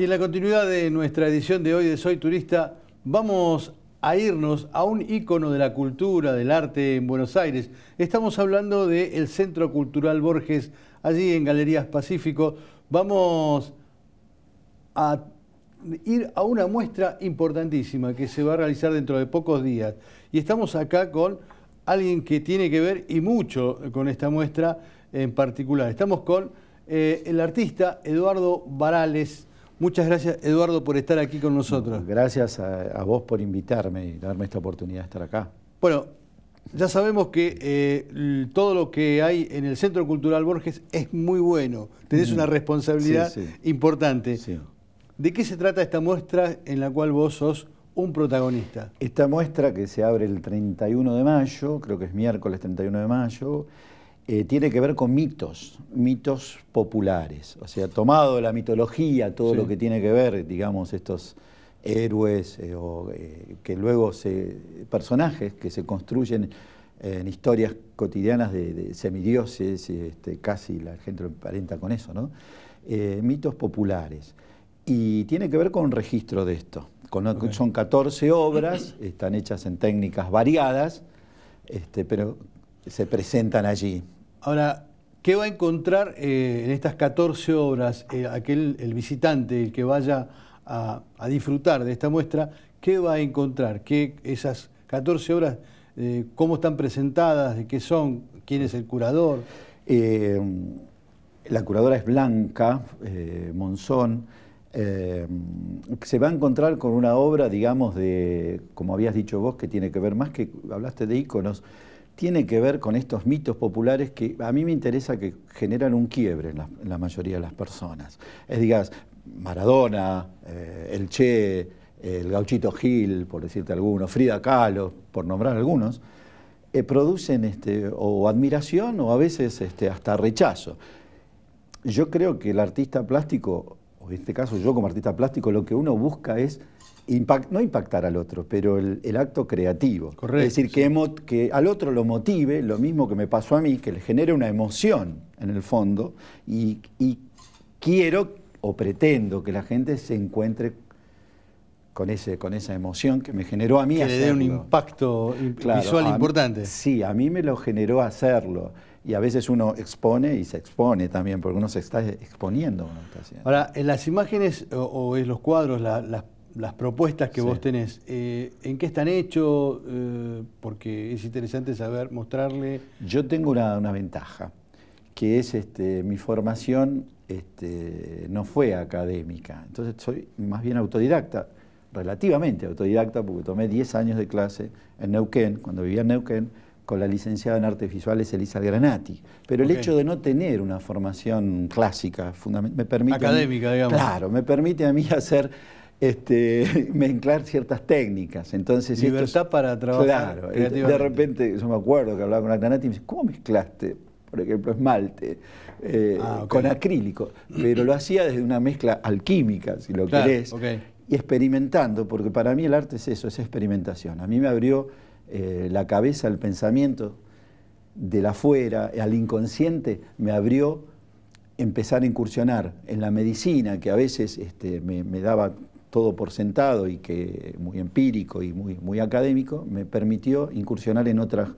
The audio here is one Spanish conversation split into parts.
Y en la continuidad de nuestra edición de hoy de Soy Turista, vamos a irnos a un ícono de la cultura, del arte en Buenos Aires. Estamos hablando del Centro Cultural Borges, allí en Galerías Pacífico. Vamos a ir a una muestra importantísima que se va a realizar dentro de pocos días. Y estamos acá con alguien que tiene que ver y mucho con esta muestra en particular. Estamos con eh, el artista Eduardo Barales, Muchas gracias, Eduardo, por estar aquí con nosotros. Gracias a, vos por invitarme y darme esta oportunidad de estar acá. Bueno, ya sabemos que eh, todo lo que hay en el Centro Cultural Borges es muy bueno. Tenés mm. una responsabilidad importante. ¿De qué se trata esta muestra en la cual vos sos un protagonista? Esta muestra que se abre el 31 de mayo, creo que es miércoles 31 de mayo, eh, tiene que ver con mitos, mitos populares. O sea, tomado la mitología, todo lo que tiene que ver, digamos, estos héroes eh, o eh, que luego se. personajes que se construyen en historias cotidianas de, semidioses, este, casi la gente lo emparenta con eso, ¿no? mitos populares. Y tiene que ver con un registro de esto. Son 14 obras, están hechas en técnicas variadas, este, pero se presentan allí. Ahora, ¿qué va a encontrar eh, en estas 14 obras eh, aquel, el visitante, el que vaya a, disfrutar de esta muestra? ¿Qué va a encontrar? ¿Qué, esas 14 obras, eh, cómo están presentadas, de qué son, quién es el curador? la curadora es Blanca Monzón. se va a encontrar con una obra, digamos, de, como habías dicho vos, que tiene que ver más que, hablaste de íconos, tiene que ver con estos mitos populares que a mí me interesa que generan un quiebre en la, mayoría de las personas. Es, digas, Maradona, eh, El Che, el Gauchito Gil, por decirte algunos, Frida Kahlo, por nombrar algunos, eh, producen este, o admiración o a veces este, hasta rechazo. Yo creo que el artista plástico, o en este caso yo como artista plástico, lo que uno busca es no impactar al otro, pero el, acto creativo. es decir, que, que al otro lo motive, lo mismo que me pasó a mí, que le genere una emoción en el fondo, y, quiero o pretendo que la gente se encuentre con, ese, con esa emoción que me generó a mí que le dé un impacto visual importante. sí, a mí me lo generó hacerlo. Y a veces uno expone y se expone también, porque uno se está exponiendo. Ahora, en las imágenes o, en los cuadros, las las propuestas que vos tenés, eh, ¿en qué están hechos? Eh, porque es interesante saber, mostrarle. Yo tengo una, una ventaja, que es este, mi formación este, no fue académica, entonces soy más bien autodidacta, relativamente autodidacta, porque tomé 10 años de clase en Neuquén, cuando vivía en Neuquén, con la licenciada en artes visuales Elisa Granati. Pero el hecho de no tener una formación clásica, me permite... Académica, digamos. Claro, me permite a mí hacer este, mezclar ciertas técnicas. Entonces, Libertad para trabajar. de repente, yo me acuerdo que hablaba con Actanati y me dice, ¿cómo mezclaste? Por ejemplo, esmalte, eh, ah, con acrílico, pero lo hacía desde una mezcla alquímica, si lo quieres, querés, y experimentando, porque para mí el arte es eso, es experimentación. A mí me abrió eh, la cabeza, el pensamiento del afuera, al inconsciente, me abrió empezar a incursionar en la medicina, que a veces este, me daba todo por sentado y que muy empírico y muy, muy académico, me permitió incursionar en otras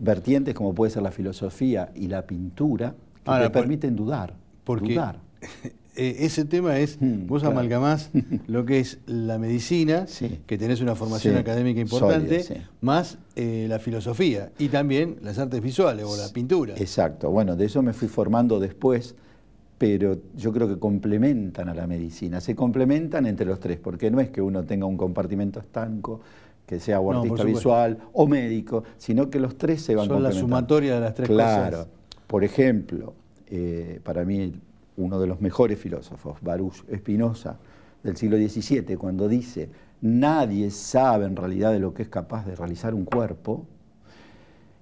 vertientes como puede ser la filosofía y la pintura, que me permiten dudar. Porque dudar. E, ese tema es, mm, vos amalgamás lo que es la medicina, que tenés una formación académica importante, más eh, la filosofía y también las artes visuales o la pintura. Exacto, bueno, de eso me fui formando después pero yo creo que complementan a la medicina, se complementan entre los tres, porque no es que uno tenga un compartimento estanco, que sea o artista visual o médico, sino que los tres se van Son la sumatoria de las tres cosas. Claro. Por ejemplo, eh, para mí uno de los mejores filósofos, Baruch Espinosa, del siglo XVII, cuando dice, nadie sabe en realidad de lo que es capaz de realizar un cuerpo,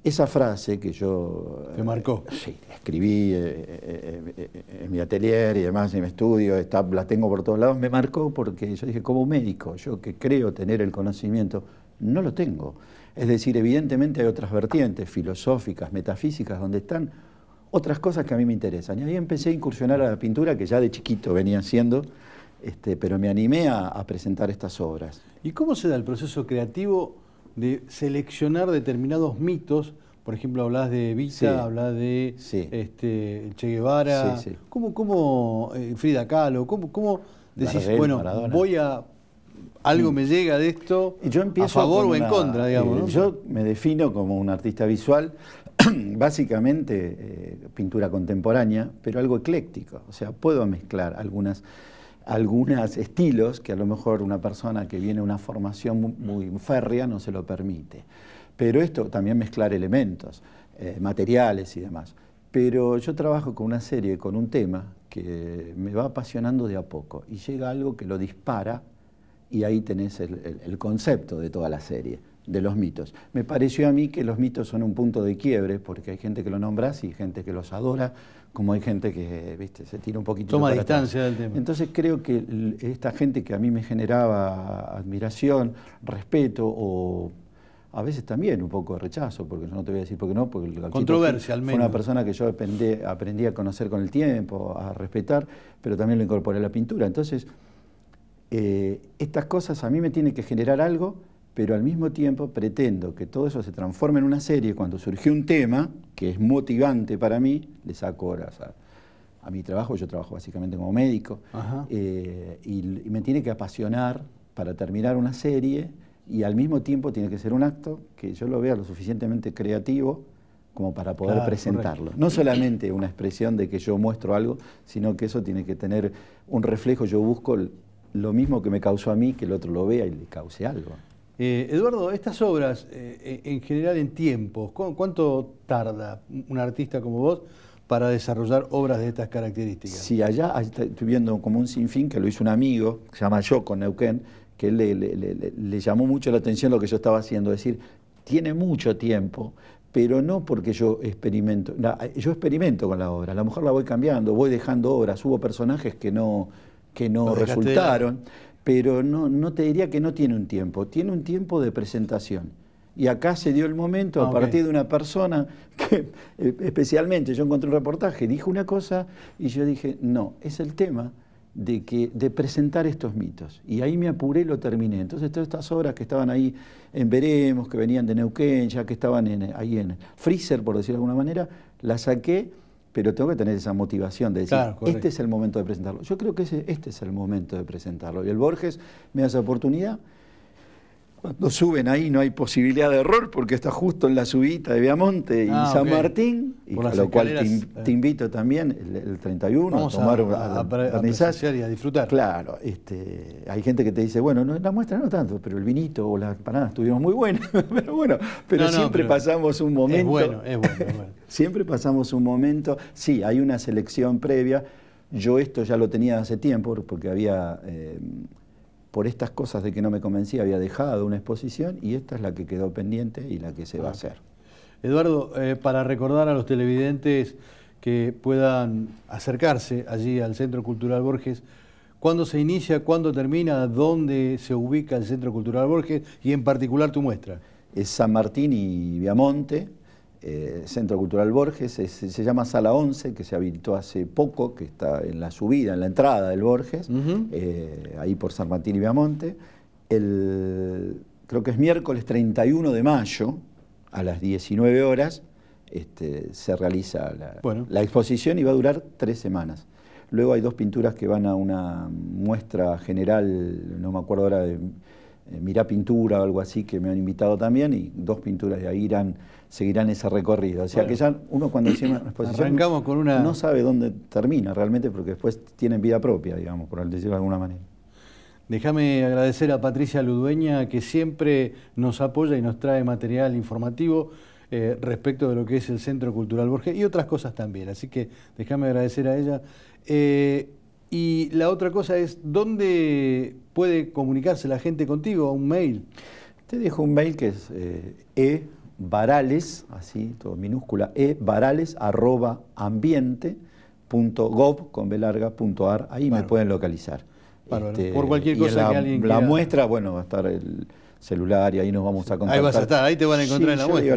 esa frase que yo... ¿Te marcó? Eh, sí, escribí eh, eh, en mi atelier y demás, en mi estudio, está, la tengo por todos lados, me marcó porque yo dije, como médico, yo que creo tener el conocimiento, no lo tengo. Es decir, evidentemente hay otras vertientes filosóficas, metafísicas, donde están otras cosas que a mí me interesan. Y ahí empecé a incursionar a la pintura, que ya de chiquito venía siendo, este, pero me animé a, presentar estas obras. ¿Y cómo se da el proceso creativo de seleccionar determinados mitos. Por ejemplo, hablas de Vita, hablas de este, Che Guevara. Sí, ¿Cómo, cómo eh, Frida Kahlo? ¿Cómo, decís, bueno, voy a. Algo mm. me llega de esto, Y yo empiezo a favor o en contra, digamos. Eh, yo me defino como un artista visual, básicamente eh, pintura contemporánea, pero algo ecléctico. O sea, puedo mezclar algunas algunos estilos que a lo mejor una persona que viene de una formación muy, férrea no se lo permite. Pero esto también mezclar elementos, eh, materiales y demás. Pero yo trabajo con una serie, con un tema que me va apasionando de a poco y llega algo que lo dispara y ahí tenés el concepto de toda la serie de los mitos. Me pareció a mí que los mitos son un punto de quiebre, porque hay gente que lo nombras y gente que los adora, como hay gente que viste, se tira un poquito. Toma distancia del tema. Entonces creo que esta gente que a mí me generaba admiración, respeto o a veces también un poco de rechazo, porque yo no te voy a decir por qué no, porque el Controversia, al fue una persona que yo aprendí, aprendí a conocer con el tiempo, a respetar, pero también lo incorporé a la pintura. Entonces, eh, estas cosas a mí me tienen que generar algo pero al mismo tiempo pretendo que todo eso se transforme en una serie. Cuando surge un tema que es motivante para mí, le saco horas a, mi trabajo, yo trabajo básicamente como médico, eh, y, me tiene que apasionar para terminar una serie y al mismo tiempo tiene que ser un acto que yo lo vea lo suficientemente creativo como para poder presentarlo. No solamente una expresión de que yo muestro algo, sino que eso tiene que tener un reflejo, yo busco lo mismo que me causó a mí, que el otro lo vea y le cause algo. Eh, Eduardo, estas obras eh, eh, en general en tiempo, ¿cuánto tarda un artista como vos para desarrollar obras de estas características? Sí, allá estoy viendo como un sinfín que lo hizo un amigo, que se llama con Neuquén, que le, llamó mucho la atención lo que yo estaba haciendo, es decir, tiene mucho tiempo, pero no porque yo experimento, yo experimento con la obra, a lo mejor la voy cambiando, voy dejando obras, hubo personajes que no, que no resultaron pero no, no te diría que no tiene un tiempo, tiene un tiempo de presentación. Y acá se dio el momento a partir de una persona que eh, especialmente yo encontré un reportaje, dijo una cosa y yo dije, no, es el tema de, que, de presentar estos mitos. Y ahí me apuré y lo terminé. Entonces todas estas obras que estaban ahí en Veremos, que venían de Neuquén, ya que estaban en, ahí en Freezer, por decirlo de alguna manera, las saqué pero tengo que tener esa motivación de decir, este es el momento de presentarlo. Yo creo que este es el momento de presentarlo. Y el Borges me da esa oportunidad cuando suben ahí no hay posibilidad de error porque está justo en la subida de Viamonte y ah, San Martín, y a lo cual eh. te, invito también el, 31 a tomar a, y a disfrutar. Claro, este, hay gente que te dice, bueno, no, la muestra no tanto, pero el vinito o las empanadas estuvieron muy buenas, pero bueno, pero siempre pasamos un momento. Es bueno, es bueno. siempre pasamos un momento, sí, hay una selección previa. Yo esto ya lo tenía hace tiempo porque había... Eh, por estas cosas de que no me convencí, había dejado una exposición y esta es la que quedó pendiente y la que se va a ah. hacer. Eduardo, eh, para recordar a los televidentes que puedan acercarse allí al Centro Cultural Borges, ¿cuándo se inicia, cuándo termina, dónde se ubica el Centro Cultural Borges y en particular tu muestra? Es San Martín y Viamonte, eh, Centro Cultural Borges, se llama Sala 11, que se habilitó hace poco, que está en la subida, en la entrada del Borges, eh, ahí por San Martín y Viamonte. El, creo que es miércoles 31 de mayo, a las 19 horas, este, se realiza la, la exposición y va a durar tres semanas. Luego hay dos pinturas que van a una muestra general, no me acuerdo ahora de eh, mirá Pintura o algo así, que me han invitado también, y dos pinturas de ahí irán, seguirán ese recorrido. O sea que ya uno cuando encima una exposición no sabe dónde termina realmente, porque después tienen vida propia, digamos, por decirlo de alguna manera. Déjame agradecer a Patricia Ludueña, que siempre nos apoya y nos trae material informativo. Eh, respecto de lo que es el Centro Cultural Borges y otras cosas también. Así que déjame agradecer a ella. Eh, y la otra cosa es, ¿dónde puede comunicarse la gente contigo? un mail? Te dejo un mail que es e eh, varales, así, todo minúscula, e varales arroba ambiente punto con B larga, punto ahí me pueden localizar. Este, por cualquier cosa la, que alguien La muestra, bueno, va a estar el celular y ahí nos vamos a contactar. Ahí vas a estar, ahí te van a encontrar en la muestra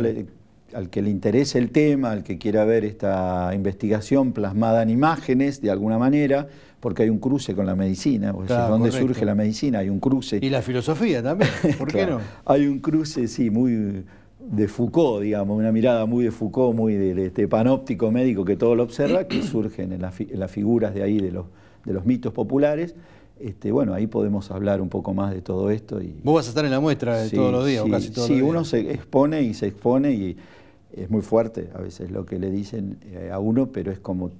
al que le interese el tema, al que quiera ver esta investigación plasmada en imágenes de alguna manera, porque hay un cruce con la medicina, porque ¿dónde surge la medicina? Hay un cruce. Y la filosofía también, ¿por qué no? Hay un cruce, sí, muy de Foucault, digamos, una mirada muy de Foucault, muy de, este panóptico médico que todo lo observa, que surgen en, las figuras de ahí de los mitos populares, este, bueno, ahí podemos hablar un poco más de todo esto. Vos vas a estar en la muestra todos los días sí, o casi todos sí, uno se expone y se expone y es muy fuerte a veces lo que le dicen eh, a uno, pero es como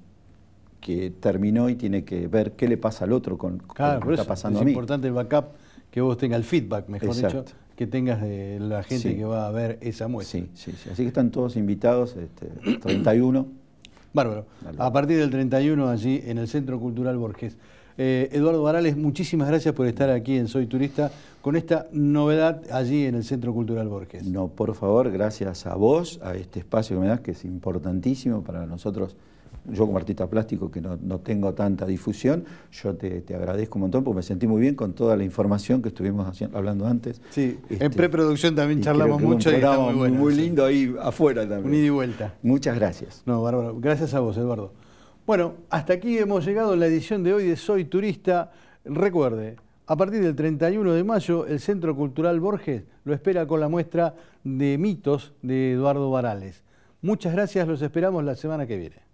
que terminó y tiene que ver qué le pasa al otro con, lo que está pasando a mí. Es importante el backup, que vos tengas el feedback, mejor dicho, que tengas de la gente que va a ver esa muestra. Sí, sí, sí. Así que están todos invitados, 31. Este, Bárbaro. A partir del 31 allí en el Centro Cultural Borges. Eh, Eduardo Barales, muchísimas gracias por estar aquí en Soy Turista con esta novedad allí en el Centro Cultural Borges. No, por favor, gracias a vos, a este espacio que me das, que es importantísimo para nosotros. Yo como artista plástico que no, tengo tanta difusión, yo te, agradezco un montón porque me sentí muy bien con toda la información que estuvimos haciendo, hablando antes. Sí, en este, preproducción también charlamos mucho y está muy, bueno, muy lindo ahí afuera también. Un vuelta. Muchas gracias. No, bárbaro. gracias a vos, Eduardo. Bueno, hasta aquí hemos llegado en la edición de hoy de Soy Turista. Recuerde, a partir del 31 de mayo, el Centro Cultural Borges lo espera con la muestra de mitos de Eduardo Varales. Muchas gracias, los esperamos la semana que viene.